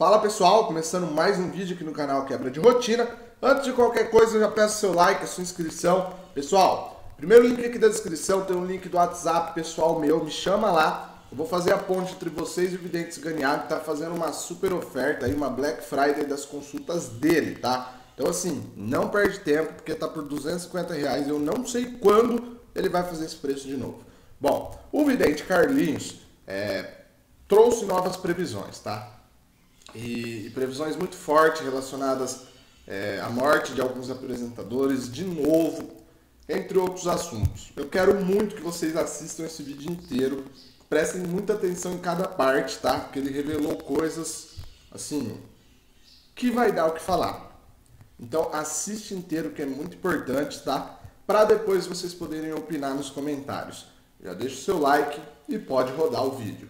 Fala pessoal, começando mais um vídeo aqui no canal Quebra de Rotina. Antes de qualquer coisa, eu já peço seu like, sua inscrição. Pessoal, primeiro link aqui da descrição tem um link do WhatsApp pessoal meu, me chama lá. Eu vou fazer a ponte entre vocês e o Videntes que tá fazendo uma super oferta aí, uma Black Friday das consultas dele, tá? Então assim, não perde tempo, porque tá por 250 reais, eu não sei quando ele vai fazer esse preço de novo. Bom, o Vidente Carlinhos é, trouxe novas previsões, tá? e, e previsões muito fortes relacionadas é, à morte de alguns apresentadores, de novo, entre outros assuntos. Eu quero muito que vocês assistam esse vídeo inteiro, prestem muita atenção em cada parte, tá? Porque ele revelou coisas assim que vai dar o que falar. Então assiste inteiro que é muito importante, tá? Para depois vocês poderem opinar nos comentários. Já deixa o seu like e pode rodar o vídeo.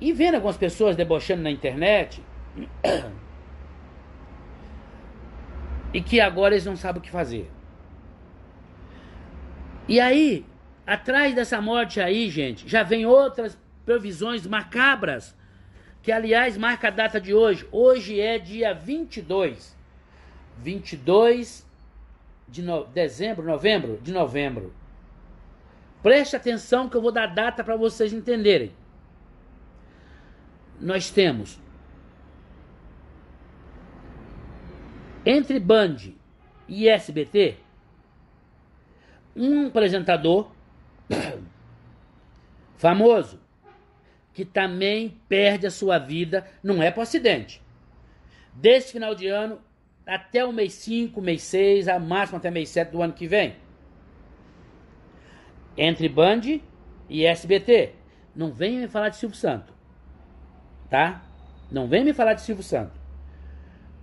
E vendo algumas pessoas debochando na internet. e que agora eles não sabem o que fazer. E aí, atrás dessa morte aí, gente, já vem outras previsões macabras, que aliás marca a data de hoje. Hoje é dia 22. 22 de no... dezembro, novembro, de novembro. Preste atenção que eu vou dar data para vocês entenderem nós temos entre Band e SBT um apresentador famoso que também perde a sua vida, não é por acidente. Desse final de ano até o mês 5, mês 6, a máximo até mês 7 do ano que vem. Entre Band e SBT. Não venha me falar de Silvio Santos tá? Não vem me falar de Silvio Santos.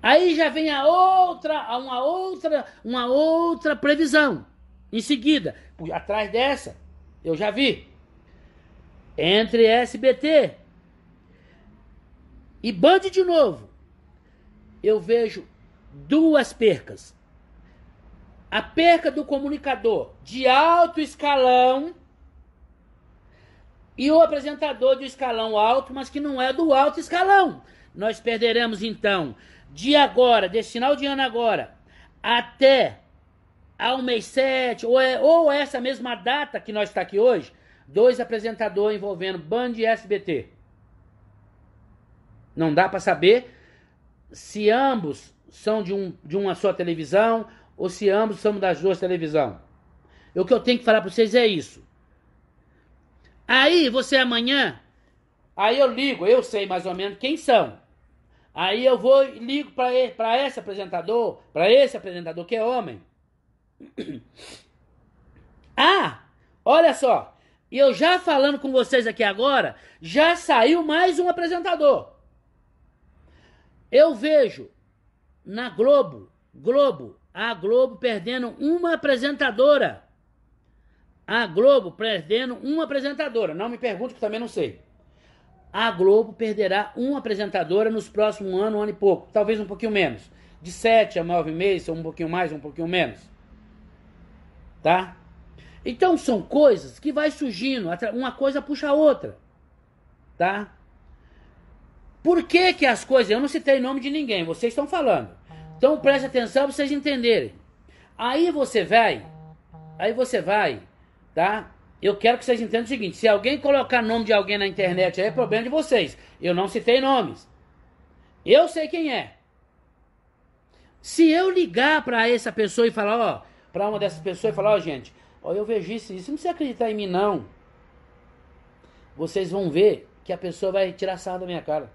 Aí já vem a outra, uma outra, uma outra previsão. Em seguida, atrás dessa, eu já vi. Entre SBT e Band de novo, eu vejo duas percas. A perca do comunicador de alto escalão e o apresentador de escalão alto, mas que não é do alto escalão. Nós perderemos então de agora, desse final de ano agora, até ao mês 7, ou, é, ou essa mesma data que nós está aqui hoje, dois apresentadores envolvendo Band e SBT. Não dá para saber se ambos são de, um, de uma só televisão ou se ambos são das duas televisões. O que eu tenho que falar para vocês é isso. Aí você amanhã, aí eu ligo, eu sei mais ou menos quem são. Aí eu vou e ligo para esse apresentador, para esse apresentador que é homem. Ah, olha só, eu já falando com vocês aqui agora, já saiu mais um apresentador. Eu vejo na Globo, Globo, a Globo perdendo uma apresentadora. A Globo perdendo uma apresentadora. Não me pergunte que também não sei. A Globo perderá uma apresentadora nos próximos ano, um ano e pouco, talvez um pouquinho menos. De sete a nove meses, ou um pouquinho mais, um pouquinho menos. Tá? Então são coisas que vai surgindo, uma coisa puxa a outra. Tá? Por que que as coisas, eu não citei nome de ninguém, vocês estão falando. Então preste atenção para vocês entenderem. Aí você vai, aí você vai tá? Eu quero que vocês entendam o seguinte: se alguém colocar nome de alguém na internet, aí é problema de vocês. Eu não citei nomes. Eu sei quem é. Se eu ligar para essa pessoa e falar, ó, para uma dessas pessoas e falar, ó, gente, ó, eu vejo isso, isso não se acreditar em mim não. Vocês vão ver que a pessoa vai tirar sarro da minha cara.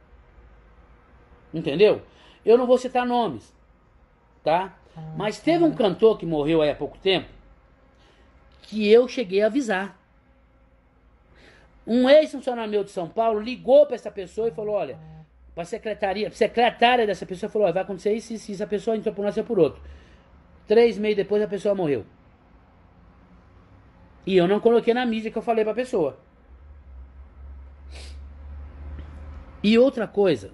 Entendeu? Eu não vou citar nomes, tá? Ah, Mas teve um tá. cantor que morreu aí há pouco tempo, que eu cheguei a avisar. Um ex-funcionário meu de São Paulo ligou para essa pessoa e falou: olha, para a secretaria, secretária dessa pessoa falou: olha, vai acontecer isso, isso, isso. A pessoa entrou por um lado por outro. Três meses depois a pessoa morreu. E eu não coloquei na mídia que eu falei para a pessoa. E outra coisa,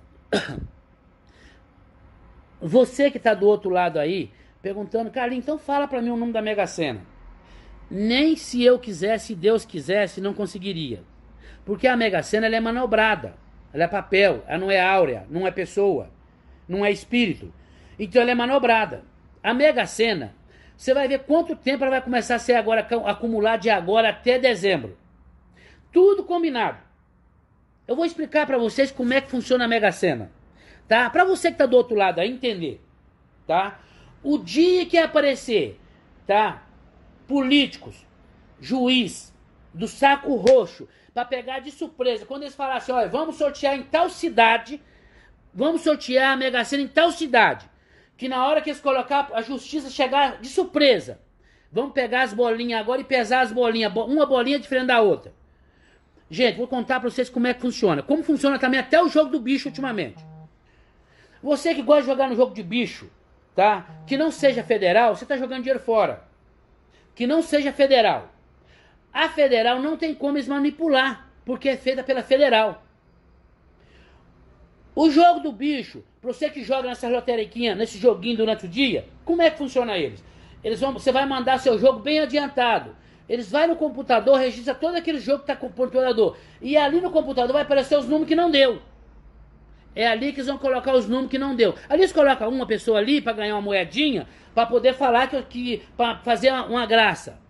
você que está do outro lado aí, perguntando, Carlinhos, então fala para mim o nome da Mega Sena. Nem se eu quisesse, se Deus quisesse, não conseguiria. Porque a Mega Sena é manobrada, ela é papel, ela não é áurea, não é pessoa, não é espírito. Então ela é manobrada. A Mega Sena, você vai ver quanto tempo ela vai começar a ser agora acumular de agora até dezembro. Tudo combinado. Eu vou explicar para vocês como é que funciona a Mega Sena, tá? Para você que tá do outro lado aí entender, tá? O dia que aparecer, tá? políticos, juiz, do saco roxo, para pegar de surpresa. Quando eles falassem, assim, olha, vamos sortear em tal cidade, vamos sortear a Mega Sena em tal cidade, que na hora que eles colocar a justiça chegar de surpresa, vamos pegar as bolinhas agora e pesar as bolinhas, uma bolinha diferente da outra. Gente, vou contar para vocês como é que funciona. Como funciona também até o jogo do bicho ultimamente. Você que gosta de jogar no jogo de bicho, tá? Que não seja federal, você tá jogando dinheiro fora que não seja federal. A federal não tem como eles manipular, porque é feita pela federal. O jogo do bicho, para você que joga nessa lotériquinha, nesse joguinho durante o dia, como é que funciona eles? Eles vão, você vai mandar seu jogo bem adiantado. Eles vão no computador, registra todo aquele jogo que está com o computador. E ali no computador vai aparecer os números que não deu. É ali que eles vão colocar os números que não deu. Ali eles colocam uma pessoa ali para ganhar uma moedinha, para poder falar que, que para fazer uma, uma graça.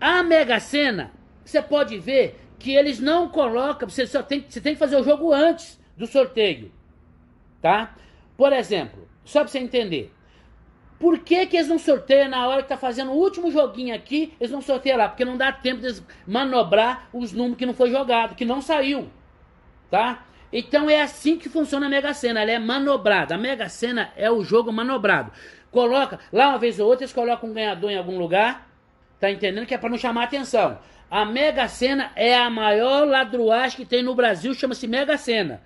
A Mega Sena, você pode ver que eles não colocam, você só tem, você tem que fazer o jogo antes do sorteio, tá? Por exemplo, só para você entender, por que, que eles não sorteiam na hora que tá fazendo o último joguinho aqui, eles não sorteiam lá? Porque não dá tempo de manobrar os números que não foi jogado, que não saiu, tá? Então é assim que funciona a Mega Sena, ela é manobrada. A Mega Sena é o jogo manobrado. Coloca, lá uma vez ou outra eles colocam um ganhador em algum lugar, tá entendendo? Que é para não chamar atenção. A Mega Sena é a maior ladruagem que tem no Brasil, chama-se Mega Sena.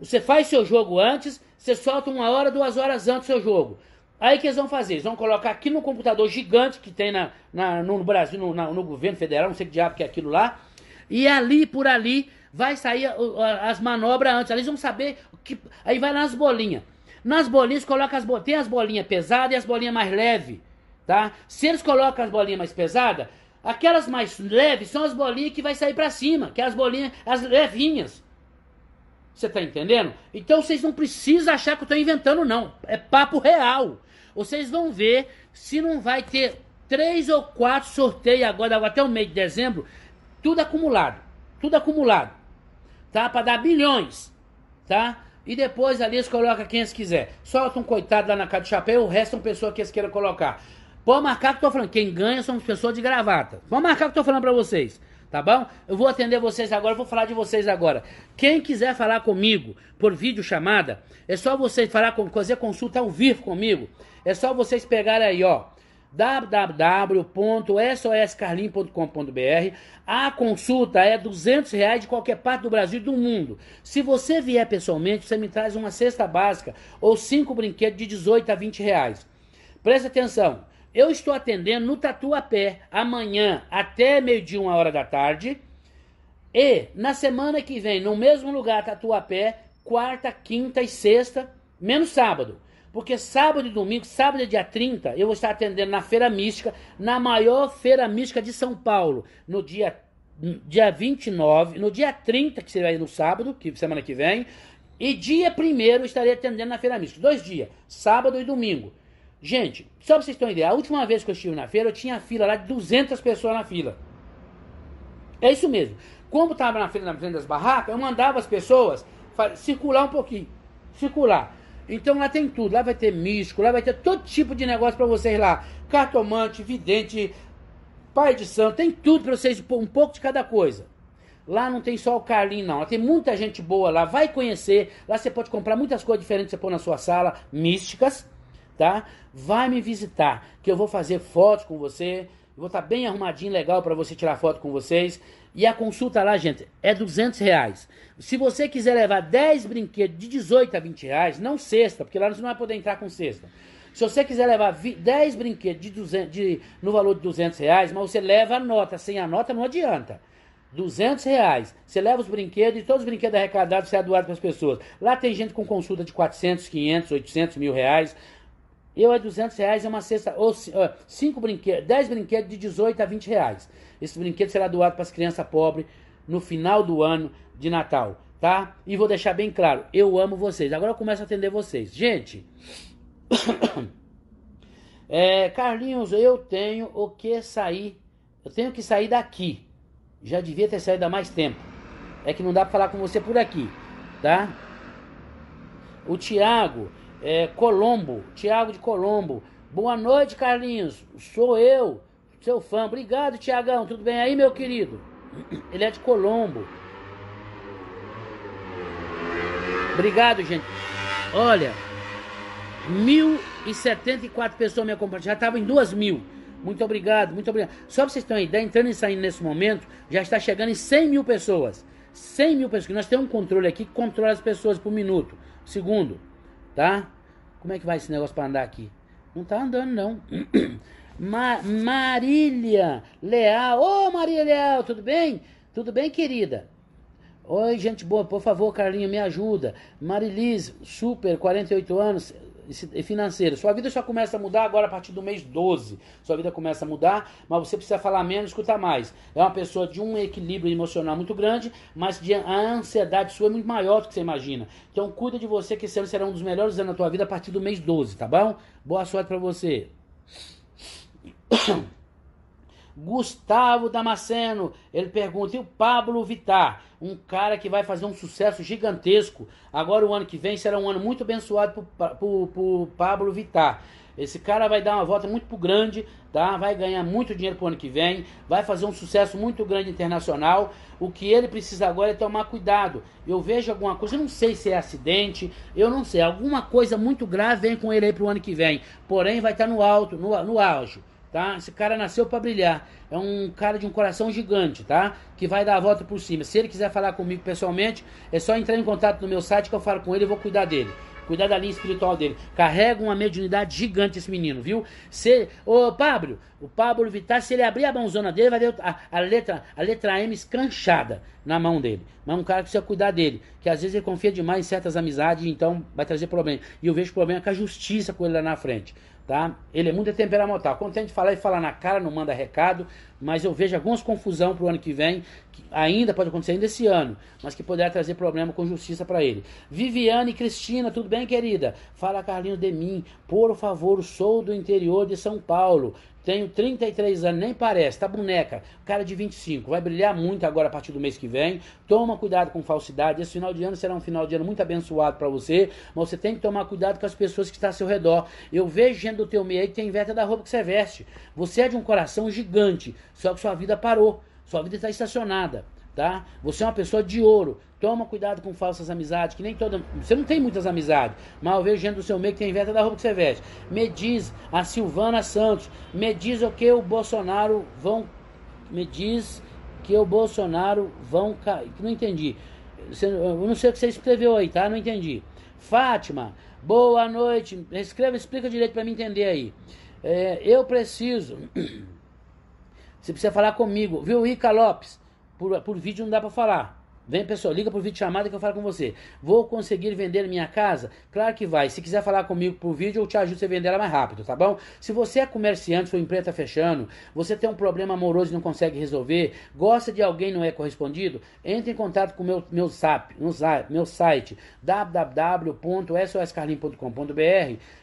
Você faz seu jogo antes, você solta uma hora, duas horas antes do seu jogo. Aí que eles vão fazer? Eles vão colocar aqui no computador gigante que tem na, na no Brasil, no, na, no governo federal, não sei que diabo que é aquilo lá. E ali por ali vai sair as manobras antes. Eles vão saber que. Aí vai nas bolinhas. Nas bolinhas, coloca as bolinhas. Tem as bolinhas pesadas e as bolinhas mais leves. Tá? Se eles colocam as bolinhas mais pesadas, aquelas mais leves são as bolinhas que vai sair para cima, que é as bolinhas, as levinhas. Você tá entendendo? Então vocês não precisam achar que eu tô inventando, não. É papo real. Vocês vão ver se não vai ter três ou quatro sorteios agora, até o mês de dezembro, tudo acumulado. Tudo acumulado tá? Para dar bilhões, tá? E depois ali eles colocam quem eles quiser. Solta um coitado lá na casa de chapéu, o resto são pessoas que eles queiram colocar. Pode marcar que eu tô falando, quem ganha são as pessoas de gravata. Pode marcar que eu tô falando para vocês, tá bom? Eu vou atender vocês agora, vou falar de vocês agora. Quem quiser falar comigo por vídeo chamada, é só vocês falar com, fazer consulta ao vivo comigo. É só vocês pegarem aí, ó, www.soscarlim.com.br. A consulta é 200 reais de qualquer parte do Brasil e do mundo. Se você vier pessoalmente, você me traz uma cesta básica ou cinco brinquedos de 18 a 20 reais. Presta atenção, eu estou atendendo no Tatuapé amanhã até meio-dia, uma hora da tarde. E na semana que vem, no mesmo lugar, Tatuapé, quarta, quinta e sexta, menos sábado. Porque sábado e domingo, sábado é dia 30, eu vou estar atendendo na Feira Mística, na maior Feira Mística de São Paulo, no dia, dia 29, no dia 30, que será aí no sábado, que semana que vem, e dia 1 estarei atendendo na Feira Mística. Dois dias, sábado e domingo. Gente, só pra vocês terem uma ideia, a última vez que eu estive na feira, eu tinha fila lá de 200 pessoas na fila. É isso mesmo. Como estava na feira, na frente das barracas, eu mandava as pessoas circular um pouquinho. Circular. Então lá tem tudo, lá vai ter místico, lá vai ter todo tipo de negócio para vocês lá. Cartomante, vidente, pai de santo, tem tudo para vocês, um pouco de cada coisa. Lá não tem só o Carlinho, não. Lá tem muita gente boa lá, vai conhecer. Lá você pode comprar muitas coisas diferentes você pôr na sua sala, místicas, tá? Vai me visitar, que eu vou fazer fotos com você, eu vou estar tá bem arrumadinho, legal para você tirar foto com vocês. E a consulta lá, gente, é 200 reais. Se você quiser levar 10 brinquedos de 18 a 20 reais, não sexta, porque lá você não vai poder entrar com sexta. Se você quiser levar 10 brinquedos de 200, de, no valor de 200 reais, mas você leva a nota, sem a nota não adianta. 200 reais. Você leva os brinquedos e todos os brinquedos arrecadados você é doado para as pessoas. Lá tem gente com consulta de 400, 500, 800 mil reais. Eu é 200 reais, é uma cesta, ou cinco brinquedos, 10 brinquedos de 18 a 20 reais. Esse brinquedo será doado para as crianças pobres no final do ano de Natal, tá? E vou deixar bem claro, eu amo vocês. Agora eu começo a atender vocês. Gente, é, Carlinhos, eu tenho o que sair, eu tenho que sair daqui. Já devia ter saído há mais tempo. É que não dá para falar com você por aqui, tá? O Tiago, é, Colombo, Tiago de Colombo. Boa noite, Carlinhos. Sou eu, seu fã. Obrigado, Tiagão. Tudo bem aí, meu querido? Ele é de Colombo. Obrigado, gente. Olha, 1.074 pessoas me acompanharam. Já estava em 2.000. mil. Muito obrigado, muito obrigado. Só para vocês terem uma ideia, entrando e saindo nesse momento, já está chegando em 100 mil pessoas. 100 mil pessoas. Nós temos um controle aqui que controla as pessoas por minuto, segundo tá? Como é que vai esse negócio para andar aqui? Não tá andando, não. Ma Marília Leal. Ô, oh, Marília Leal, tudo bem? Tudo bem, querida? Oi, gente boa, por favor, Carlinho, me ajuda. Mariliz, super, 48 anos, e financeira. Sua vida só começa a mudar agora a partir do mês 12. Sua vida começa a mudar, mas você precisa falar menos, escutar mais. É uma pessoa de um equilíbrio emocional muito grande, mas de, a ansiedade sua é muito maior do que você imagina. Então cuida de você que esse ano será um dos melhores anos da tua vida a partir do mês 12, tá bom? Boa sorte para você. Gustavo Damasceno, ele pergunta, e o Pablo Vittar? Um cara que vai fazer um sucesso gigantesco. Agora o ano que vem será um ano muito abençoado para o Pablo Vittar. Esse cara vai dar uma volta muito grande, tá? Vai ganhar muito dinheiro pro ano que vem, vai fazer um sucesso muito grande internacional. O que ele precisa agora é tomar cuidado. Eu vejo alguma coisa, eu não sei se é acidente, eu não sei, alguma coisa muito grave vem com ele aí pro ano que vem. Porém, vai estar tá no alto, no, no auge tá? Esse cara nasceu para brilhar. É um cara de um coração gigante, tá? Que vai dar a volta por cima. Se ele quiser falar comigo pessoalmente, é só entrar em contato no meu site que eu falo com ele e vou cuidar dele. Cuidar da linha espiritual dele. Carrega uma mediunidade gigante esse menino, viu? Se, o Pablo, o Pablo Vittar, se ele abrir a mãozona dele, vai ver a, a, letra, a letra M escranchada na mão dele. Mas é um cara que precisa cuidar dele. Que às vezes ele confia demais em certas amizades, então vai trazer problema. E eu vejo problema com a justiça com ele lá na frente tá? Ele é muito temperamental. Quando a de falar e falar na cara, não manda recado, mas eu vejo algumas confusão para o ano que vem, que ainda pode acontecer ainda esse ano, mas que poderá trazer problema com justiça para ele. Viviane Cristina, tudo bem, querida? Fala Carlinhos de mim, por favor, sou do interior de São Paulo, tenho 33 anos, nem parece, tá boneca. Cara de 25, vai brilhar muito agora a partir do mês que vem. Toma cuidado com falsidade. Esse final de ano será um final de ano muito abençoado para você, mas você tem que tomar cuidado com as pessoas que estão tá ao seu redor. Eu vejo gente do teu meio aí que tem inveja da roupa que você veste. Você é de um coração gigante, só que sua vida parou. Sua vida está estacionada, tá? Você é uma pessoa de ouro. Toma cuidado com falsas amizades, que nem toda. Você não tem muitas amizades, mas eu vejo gente do seu meio que tem inveja da roupa que você veste. Me diz a Silvana Santos, me diz o que o Bolsonaro vão. Me diz que o Bolsonaro vão cair. Não entendi. Eu não sei o que você escreveu aí, tá? Não entendi. Fátima, boa noite. Escreva, explica direito para me entender aí. É, eu preciso. Você precisa falar comigo, viu, Ica Lopes? Por, por vídeo não dá para falar. Vem, pessoal, liga pro vídeo chamada que eu falo com você. Vou conseguir vender minha casa? Claro que vai. Se quiser falar comigo por vídeo, eu te ajudo a vender ela mais rápido, tá bom? Se você é comerciante, sua empresa tá fechando, você tem um problema amoroso e não consegue resolver, gosta de alguém e não é correspondido, entre em contato com meu meu zap, no meu site www.soscarlim.com.br.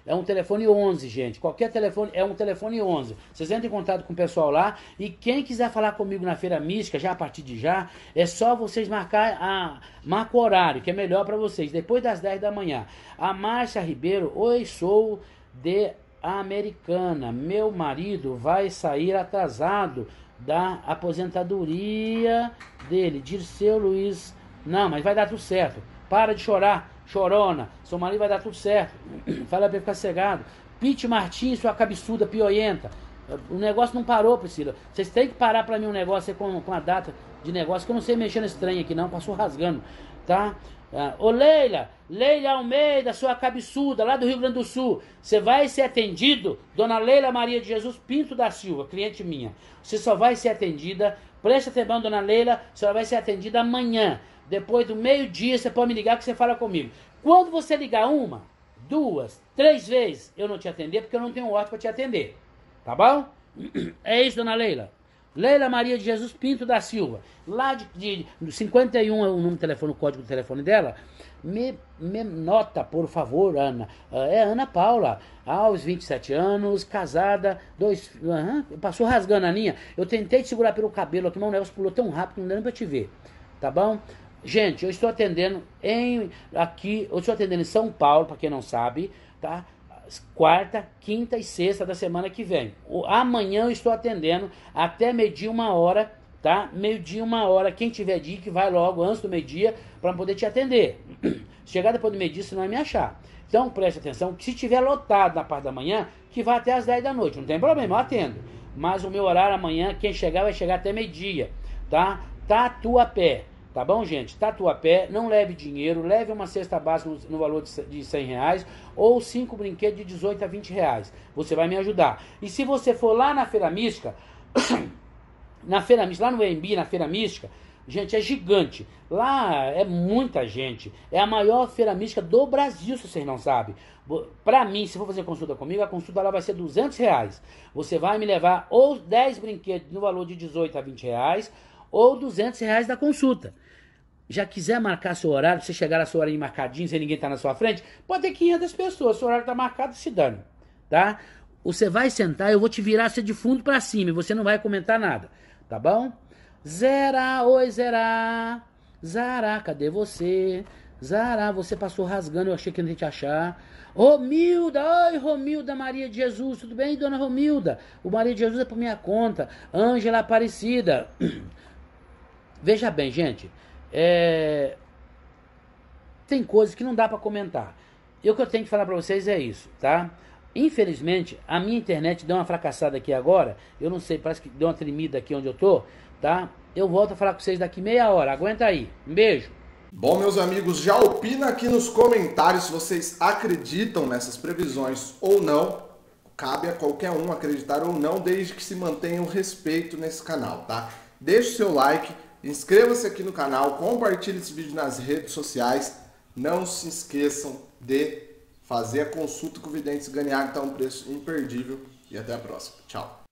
É um telefone 11, gente. Qualquer telefone é um telefone 11. Vocês entram em contato com o pessoal lá e quem quiser falar comigo na feira mística já a partir de já, é só vocês marcar marcar a marca o horário, que é melhor para vocês, depois das 10 da manhã. A Márcia Ribeiro, oi, sou de Americana. Meu marido vai sair atrasado da aposentadoria dele, Dirceu Luiz. Não, mas vai dar tudo certo. Para de chorar, chorona. Seu marido vai dar tudo certo. Fala pra ficar cegado. Pete Martins, sua cabeçuda pioenta O negócio não parou, Priscila. Vocês têm que parar para mim um negócio é com, com a data de negócio, que eu não sei mexer estranho aqui não, passou rasgando, tá? Ah, ô Leila, Leila Almeida, sua cabeçuda, lá do Rio Grande do Sul, você vai ser atendido, dona Leila Maria de Jesus Pinto da Silva, cliente minha, você só vai ser atendida, preste atenção, dona Leila, você vai ser atendida amanhã, depois do meio-dia, você pode me ligar que você fala comigo. Quando você ligar uma, duas, três vezes, eu não te atender, porque eu não tenho hora para te atender, tá bom? É isso, dona Leila. Leila Maria de Jesus Pinto da Silva, lá de, de, 51 é o número do telefone, o código do telefone dela. Me, me nota, por favor, Ana. Ah, é Ana Paula, aos 27 anos, casada, dois. Uhum, passou rasgando a linha. Eu tentei te segurar pelo cabelo aqui, mas o negócio pulou tão rápido que não deu nem pra te ver. Tá bom? Gente, eu estou atendendo em aqui, eu estou atendendo em São Paulo, para quem não sabe, tá? quarta, quinta e sexta da semana que vem. O, amanhã eu estou atendendo até meio-dia uma hora, tá? Meio-dia uma hora. Quem tiver dia que vai logo antes do meio-dia para poder te atender. Chegar depois do meio-dia, senão não vai me achar. Então preste atenção, se tiver lotado na parte da manhã, que vá até as 10 da noite, não tem problema, eu atendo. Mas o meu horário amanhã, quem chegar vai chegar até meio-dia, tá? Tatuapé. Tá bom, gente? Tatuapé, não leve dinheiro, leve uma cesta básica no, valor de, de 100 reais ou cinco brinquedos de 18 a 20 reais. Você vai me ajudar. E se você for lá na Feira Mística, na Feira Mística, lá no EMB, na Feira Mística, gente, é gigante. Lá é muita gente. É a maior feira mística do Brasil, se vocês não sabem. Pra mim, se for fazer consulta comigo, a consulta lá vai ser 200 reais. Você vai me levar ou 10 brinquedos no valor de 18 a 20 reais ou 200 reais da consulta já quiser marcar seu horário, você chegar na sua hora marcadinho, sem ninguém estar tá na sua frente, pode ter 500 pessoas, seu horário está marcado, se dane, tá? Você vai sentar, eu vou te virar você de fundo para cima e você não vai comentar nada, tá bom? Zera, oi, zera, zara, cadê você? Zara, você passou rasgando, eu achei que não ia te achar. Romilda, oi Romilda Maria de Jesus, tudo bem, dona Romilda? O Maria de Jesus é por minha conta. Ângela Aparecida. Veja bem, gente, é... Tem coisas que não dá para comentar. E o que eu tenho que falar para vocês é isso, tá? Infelizmente, a minha internet deu uma fracassada aqui agora. Eu não sei, parece que deu uma tremida aqui onde eu tô, tá? Eu volto a falar com vocês daqui meia hora. Aguenta aí. Um beijo. Bom, meus amigos, já opina aqui nos comentários se vocês acreditam nessas previsões ou não. Cabe a qualquer um acreditar ou não, desde que se mantenha o respeito nesse canal, tá? Deixe o seu like, Inscreva-se aqui no canal, compartilhe esse vídeo nas redes sociais. Não se esqueçam de fazer a consulta com o Videntes que está então, um preço imperdível. E até a próxima. Tchau.